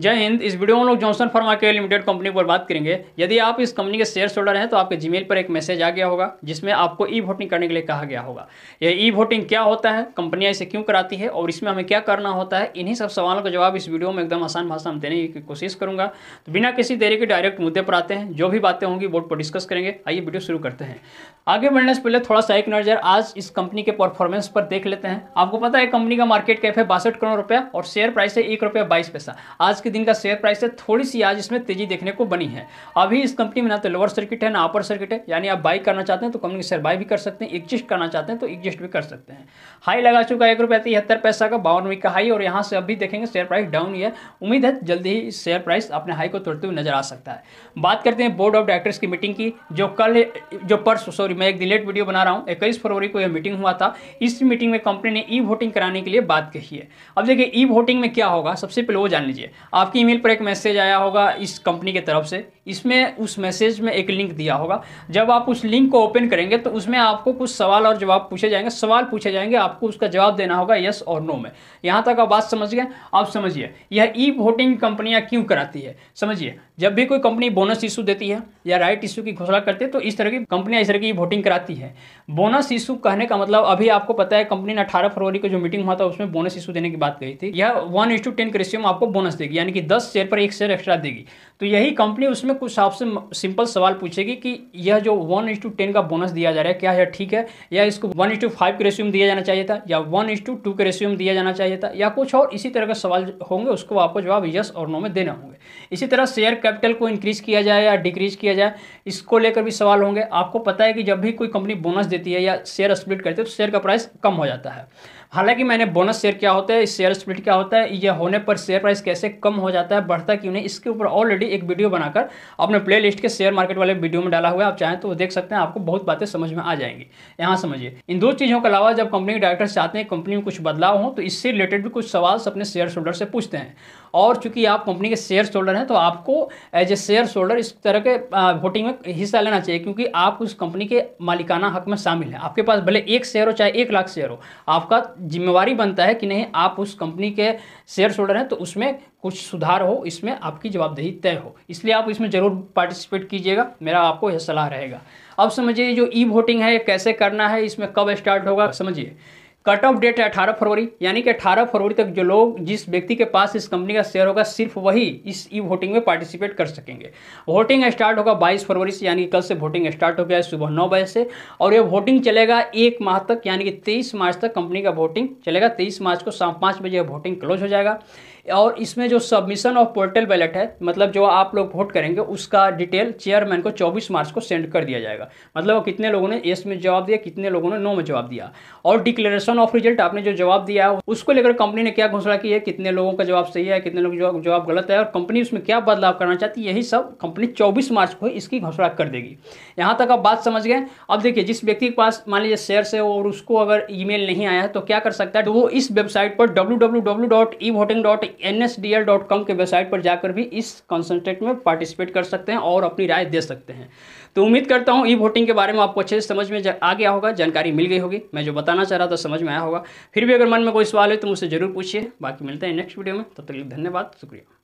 जय हिंद इस वीडियो में हम लोग Johnson Pharma Care Limited company पर बात करेंगे यदि आप इस कंपनी के शेयर होल्डर हैं तो आपके जीमेल पर एक मैसेज आ गया होगा जिसमें आपको ई वोटिंग करने के लिए कहा गया होगा यह ई वोटिंग क्या होता है कंपनियां इसे क्यों कराती है और इसमें हमें क्या करना होता है इन्हीं सब सवालों का जवाब इस वीडियो में एकदम आसान भाषा में देने की कोशिश करूंगा तो बिना किसी देरी के डायरेक्ट मुद्दे पर आते हैं जो भी बातें होंगी बोर्ड पर डिस्कस करेंगे आइए वीडियो शुरू करते हैं आगे बढ़ने से पहले थोड़ा सा एक नजर आज इस कंपनी के परफॉर्मेंस पर देख लेते हैं आपको पता है कंपनी का मार्केट कैफ है बासठ करोड़ रुपया और शेयर प्राइस है एक रुपया बाईस पैसा आज के दिन का शेयर प्राइस है थोड़ी सी आज इसमें तेजी देखने को बनी है अभी इस कंपनी में ना तो लोअर सर्किट है ना अपर सर्किट है यानी आप बाई करना चाहते हैं तो कंपनी शेयर बाई भी कर सकते हैं एग्जिस्ट करना चाहते हैं तो एग्जिस्ट भी कर सकते हैं हाई लगा चुका है एक रुपया तिहत्तर पैसा का बावन वीक का हाई और यहाँ से अभी देखेंगे शेयर प्राइस डाउन ही है उम्मीद है जल्दी ही शेयर प्राइस अपने हाई को तोड़ते हुए नजर आ सकता है बात करते हैं बोर्ड ऑफ डायरेक्टर्स की मीटिंग की जो कल जो परसों सॉरी मैं एक डिलेट वीडियो बना रहा हूँ इक्कीस फरवरी को यह मीटिंग हुआ था इस मीटिंग में कंपनी ने ई वोटिंग कराने के लिए बात कही है अब देखिए ई वोटिंग में क्या होगा सबसे पहले वो जान लीजिए आपकी ईमेल पर एक मैसेज आया होगा इस कंपनी की तरफ से इसमें उस मैसेज में एक लिंक दिया होगा जब आप उस लिंक को ओपन करेंगे तो उसमें आपको कुछ सवाल और जवाब पूछे जाएंगे सवाल पूछे जाएंगे आपको उसका जवाब देना होगा यस और नो में यहाँ तक आप बात समझ गए आप समझिए यह ई वोटिंग कंपनियाँ क्यों कराती है समझिए जब भी कोई कंपनी बोनस इशू देती है या राइट इशू की घोषणा करती है तो इस तरह की कंपनियाँ इस तरह की वोटिंग कराती है बोनस इशू कहने का मतलब अभी आपको पता है कंपनी ने अठारह फरवरी को जो मीटिंग हुआ था उसमें बोनस इशू देने की बात कही थी यह वन इशू टेन के रेशियो में आपको बोनस देगी यानी कि दस शेयर पर एक शेयर एक्स्ट्रा देगी तो यही कंपनी उसमें कुछ आपसे सिंपल सवाल पूछेगी कि यह जो वन इंस टू टेन का बोनस दिया जा रहा है क्या यह ठीक है या इसको वन इंस टू फाइव के रेशियो में दिया जाना चाहिए था या वन इंस टू टू के रेशियो में दिया जाना चाहिए था या कुछ और इसी तरह के सवाल होंगे उसको आपको जवाब यस और नो में देना होंगे इसी तरह शेयर कैपिटल को इंक्रीज किया जाए या डिक्रीज किया जाए इसको लेकर भी सवाल होंगे आपको पता है कि जब भी कोई कंपनी बोनस देती है या शेयर स्प्लिट करती है तो शेयर का प्राइस कम हो जाता है हालांकि मैंने बोनस शेयर क्या होता है शेयर स्प्लिट क्या होता है ये होने पर शेयर प्राइस कैसे कम हो जाता है बढ़ता क्यों नहीं इसके ऊपर ऑलरेडी एक वीडियो बनाकर अपने प्ले लिस्ट के शेयर मार्केट वाले वीडियो में डाला हुआ है आप चाहें तो देख सकते हैं आपको बहुत बातें समझ में आ जाएंगी यहाँ समझिए इन दो चीज़ों के अलावा जब कंपनी के डायरेक्टर चाहते हैं कंपनी में कुछ बदलाव हो तो इससे रिलेटेड भी कुछ सवाल अपने शेयर होल्डर से पूछते हैं और चूंकि आप कंपनी के शेयर होल्डर हैं तो आपको एज ए शेयर होल्डर इस तरह के वोटिंग में हिस्सा लेना चाहिए क्योंकि आप उस कंपनी के मालिकाना हक में शामिल हैं आपके पास भले एक शेयर हो चाहे एक लाख शेयर हो आपका जिम्मेवारी बनता है कि नहीं आप उस कंपनी के शेयर होल्डर हैं तो उसमें कुछ सुधार हो इसमें आपकी जवाबदेही तय हो इसलिए आप इसमें ज़रूर पार्टिसिपेट कीजिएगा मेरा आपको यह सलाह रहेगा अब समझिए जो ई वोटिंग है कैसे करना है इसमें कब स्टार्ट होगा समझिए कट ऑफ डेट है अठारह फरवरी यानी कि 18 फरवरी तक जो लोग जिस व्यक्ति के पास इस कंपनी का शेयर होगा सिर्फ वही इस ई वोटिंग में पार्टिसिपेट कर सकेंगे वोटिंग स्टार्ट होगा 22 फरवरी से यानी कि कल से वोटिंग स्टार्ट हो गया है सुबह नौ बजे से और यह वोटिंग चलेगा एक माह तक यानी कि तेईस मार्च तक कंपनी का वोटिंग चलेगा तेईस मार्च को शाम पाँच बजे वोटिंग क्लोज हो जाएगा और इसमें जो सबमिशन ऑफ पोर्टल बैलेट है मतलब जो आप लोग वोट करेंगे उसका डिटेल चेयरमैन को 24 मार्च को सेंड कर दिया जाएगा मतलब कितने लोगों ने एस में जवाब दिया कितने लोगों ने नो में जवाब दिया और डिक्लेरेशन ऑफ रिजल्ट आपने जो जवाब दिया है उसको लेकर कंपनी ने क्या घोषणा की है कितने लोगों का जवाब सही है कितने लोग जवाब गलत है और कंपनी उसमें क्या बदलाव करना चाहती है यही सब कंपनी चौबीस मार्च को इसकी घोषणा कर देगी यहाँ तक आप बात समझ गए अब देखिए जिस व्यक्ति के पास मान लीजिए शेयर्स है और उसको अगर ई नहीं आया है तो क्या कर सकता है तो वो इस वेबसाइट पर W W W dot e voting dot N के वेबसाइट पर जाकर भी इस कॉन्सनट्रेट में पार्टिसिपेट कर सकते हैं और अपनी राय दे सकते हैं तो उम्मीद करता हूँ ई वोटिंग के बारे में आपको अच्छे से समझ में आ गया होगा जानकारी मिल गई होगी मैं जो बताना चाह रहा था समझ में आया होगा फिर भी अगर मन में कोई सवाल है तो मुझसे जरूर पूछिए बाकी मिलते हैं नेक्स्ट वीडियो में तब तक धन्यवाद शुक्रिया